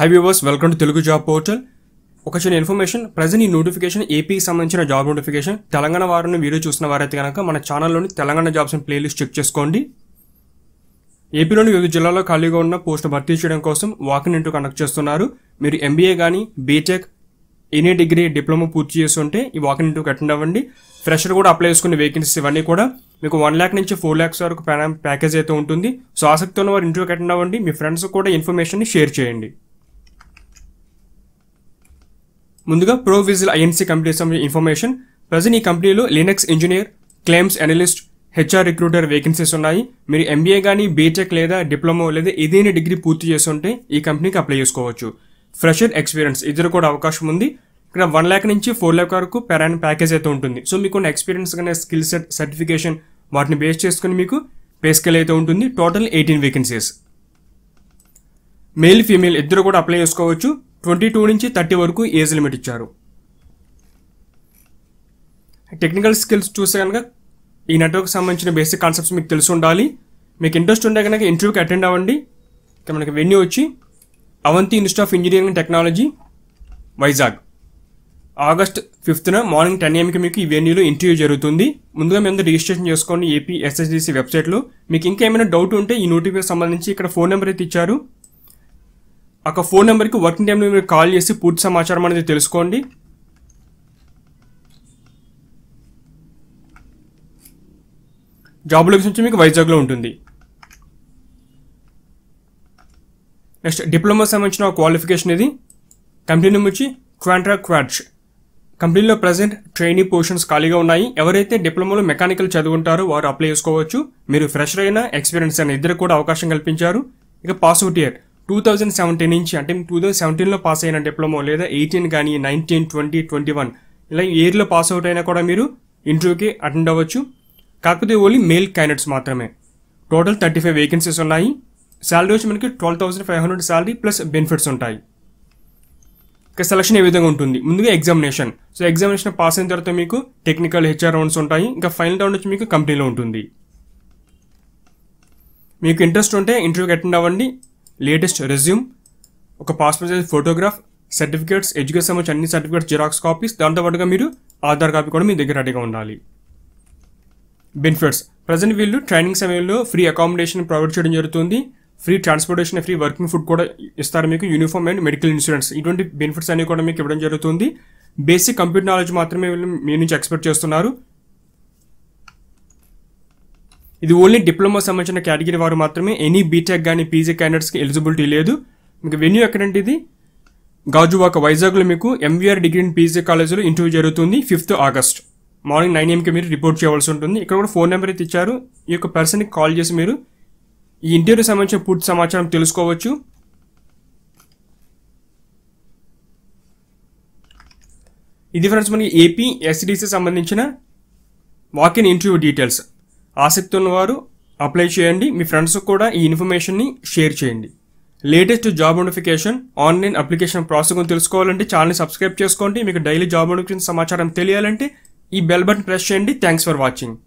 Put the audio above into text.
high viewers welcome to Telugu job portal ఒక చిన్న information present ఈ నోటిఫికేషన్ ఏపీకి సంబంధించిన జాబ్ నోటిఫికేషన్ తెలంగాణ వారిని వీడియో చూసిన వారైతే కనుక మన ఛానల్లోని Telangana jobs and playlist check చేసుకోండి ఏపీలోని వివిధ జిల్లాల్లో ఖాళీగా ఉన్న పోస్టు భర్తీ చేయడం కోసం వాకిన్ ఇంటూ కండక్ట్ చేస్తున్నారు మీరు ఎంబీఏ కానీ బీటెక్ ఎనీ డిగ్రీ డిప్లొమా పూర్తి చేసి ఉంటే ఈ వాకిన్ ఇంటూకి అటెండ్ అవ్వండి ఫ్రెషర్ కూడా అప్లై చేసుకునే వేకెన్సీస్ ఇవన్నీ కూడా మీకు వన్ ల్యాక్ నుంచి ఫోర్ ల్యాక్స్ వరకు ప్యాకేజ్ అయితే ఉంటుంది సో ఆసక్తి ఉన్న వారు ఇంటర్వ్యూకి అటెండ్ అవ్వండి మీ ఫ్రెండ్స్ కూడా ఇన్ఫర్మేషన్ షేర్ చేయండి ముందుగా ప్రో విజిల్ ఐఎన్సీ కంపెనీ సంబంధించిన ఇన్ఫర్మేషన్ ప్రజెంట్ ఈ కంపెనీలో Linux engineer claims analyst HR recruiter vacancies ఉన్నాయి మీరు ఎంబీఏ కానీ బీటెక్ లేదా డిప్లొమా లేదా ఏదైనా డిగ్రీ పూర్తి చేస్తుంటే ఈ కంపెనీకి అప్లై చేసుకోవచ్చు ఫ్రెషర్ ఎక్స్పీరియన్స్ ఇద్దరు కూడా అవకాశం ఉంది ఇక్కడ వన్ ల్యాక్ నుంచి ఫోర్ ల్యాక్ వరకు పెర్ అండ్ ప్యాకేజ్ అయితే ఉంటుంది సో మీకు ఎక్స్పీరియన్స్ కానీ స్కిల్ సెట్ సర్టిఫికేషన్ వాటిని బేస్ చేసుకుని మీకు పే అయితే ఉంటుంది total eighteen vacancies male female ఇద్దరు కూడా అప్లై చేసుకోవచ్చు ట్వంటీ టూ నుంచి థర్టీ వరకు ఏజ్ లిమిట్ ఇచ్చారు టెక్నికల్ స్కిల్స్ చూస్తే కనుక ఈ నెట్వర్క్ సంబంధించిన బేసిక్ కాన్సెప్ట్స్ మీకు తెలిసి ఉండాలి మీకు ఇంట్రెస్ట్ ఉండే కనుక ఇంటర్వ్యూకి అటెండ్ అవ్వండి ఇక మనకి వెన్యూ వచ్చి Avanti Institute of Engineering Technology Vizag August ఫిఫ్త్న మార్నింగ్ టెన్ ఏఎంకి మీకు ఈ వెన్యూలో ఇంటర్వ్యూ జరుగుతుంది ముందుగా మేము రిజిస్ట్రేషన్ చేసుకోండి ఏపీ ఎస్ఎస్డిసి వెబ్సైట్లో మీకు ఇంకా ఏమైనా డౌట్ ఉంటే ఈ నోటిఫికేషన్ సంబంధించి ఇక్కడ ఫోన్ నెంబర్ అయితే ఇచ్చారు ఒక ఫోన్ నెంబర్కి వర్కింగ్ టైం మీరు కాల్ చేసి పూర్తి సమాచారం అనేది తెలుసుకోండి జాబ్ లొకేషన్ వచ్చి మీకు వైజాగ్లో ఉంటుంది నెక్స్ట్ డిప్లొమా సంబంధించిన క్వాలిఫికేషన్ ఇది కంపెనీ నుంచి వచ్చి క్వాంట్రా క్వాడ్ కంపెనీలో ప్రజెంట్ ట్రైనింగ్ పొజిషన్స్ ఖాళీగా ఉన్నాయి ఎవరైతే డిప్లొమాలో మెకానికల్ చదువుకుంటారో వారు అప్లై చేసుకోవచ్చు మీరు ఫ్రెషర్ అయినా ఎక్స్పీరియన్స్ అయిన ఇద్దరు కూడా అవకాశం కల్పించారు ఇక pass out year two thousand seventeen నుంచి అంటే టూ థౌజండ్ సెవెంటీన్లో పాస్ అయిన డిప్లొమా లేదా ఎయిటీన్ కానీ నైన్టీన్ ట్వంటీ ట్వంటీ వన్ ఇలా ఇయర్లో పాస్ అవుట్ అయినా కూడా మీరు ఇంటర్వ్యూకి అటెండ్ అవ్వచ్చు కాకపోతే ఓన్లీ మేల్ క్యాండిడేట్స్ మాత్రమే టోటల్ థర్టీ ఫైవ్ వేకెన్సీస్ ఉన్నాయి శాలరీ వచ్చి మనకి twelve thousand five hundred salary plus benefits ఉంటాయి ఇక సెలక్షన్ ఏ విధంగా ఉంటుంది ముందుగా ఎగ్జామినేషన్ సో ఎగ్జామినేషన్ పాస్ అయిన తర్వాత మీకు టెక్నికల్ హెచ్ఆర్ రౌండ్స్ ఉంటాయి ఇంకా ఫైనల్ రౌండ్ వచ్చి మీకు కంపెనీలో ఉంటుంది మీకు ఇంట్రెస్ట్ ఉంటే ఇంటర్వ్యూకి అటెండ్ అవ్వండి లేటెస్ట్ రెజ్యూమ్ ఒక passport size photograph certificates education సంబంధించి అన్ని సర్టిఫికేట్స్ జిరాక్స్ కాపీస్ దాంతోపాటుగా మీరు ఆధార్ కాపీ కూడా మీ దగ్గర రెడీగా ఉండాలి బెనిఫిట్స్ ప్రజెంట్ వీళ్ళు ట్రైనింగ్ సమయంలో ఫ్రీ అకామిడేషన్ ప్రొవైడ్ చేయడం జరుగుతుంది free transportation free working food కూడా ఇస్తారు మీకు యూనిఫామ్ అండ్ మెడికల్ ఇన్సూరెన్స్ ఇటువంటి బెనిఫిట్స్ అనేవి కూడా మీకు ఇవ్వడం జరుగుతుంది బేసిక్ కంప్యూటర్ నాలెడ్జ్ మాత్రమే వీళ్ళు మీ నుంచి ఎక్స్పెక్ట్ చేస్తున్నారు ఇది ఓన్లీ డిప్లొమా సంబంధించిన కేటగిరీ వారు మాత్రమే ఎనీ బీటెక్ కానీ పీజీ క్యాండిడేట్స్కి ఎలిజిబిలిటీ లేదు మీకు వెన్యూ ఎక్కడంటే ఇది గాజువాక వైజాగ్లో మీకు ఎంవీఆర్ డిగ్రీ ఇన్ పీజీ కాలేజీలో ఇంటర్వ్యూ జరుగుతుంది ఫిఫ్త్ ఆగస్ట్ మార్నింగ్ నైన్ ఏఎంకి మీరు రిపోర్ట్ చేయవలసి ఉంటుంది ఇక్కడ కూడా ఫోన్ నెంబర్ అయితే ఇచ్చారు ఈ యొక్క పర్సన్కి కాల్ చేసి మీరు ఈ ఇంటర్వ్యూ సంబంధించిన పూర్తి సమాచారం తెలుసుకోవచ్చు ఇది ఫ్రెండ్స్ మనకి ఏపీ ఎస్డిసి సంబంధించిన వాక్ ఇన్ ఇంటర్వ్యూ డీటెయిల్స్ ఆసక్తి ఉన్నవారు అప్లై చేయండి మీ ఫ్రెండ్స్ కూడా ఈ ఇన్ఫర్మేషన్ని షేర్ చేయండి latest job notification online application process గురించి తెలుసుకోవాలంటే ఛానల్ని సబ్స్క్రైబ్ చేసుకోండి మీకు డైలీ జాబ్ నోటిఫికేషన్ సమాచారం తెలియాలంటే ఈ బెల్ బటన్ ప్రెస్ చేయండి థ్యాంక్స్ ఫర్ వాచింగ్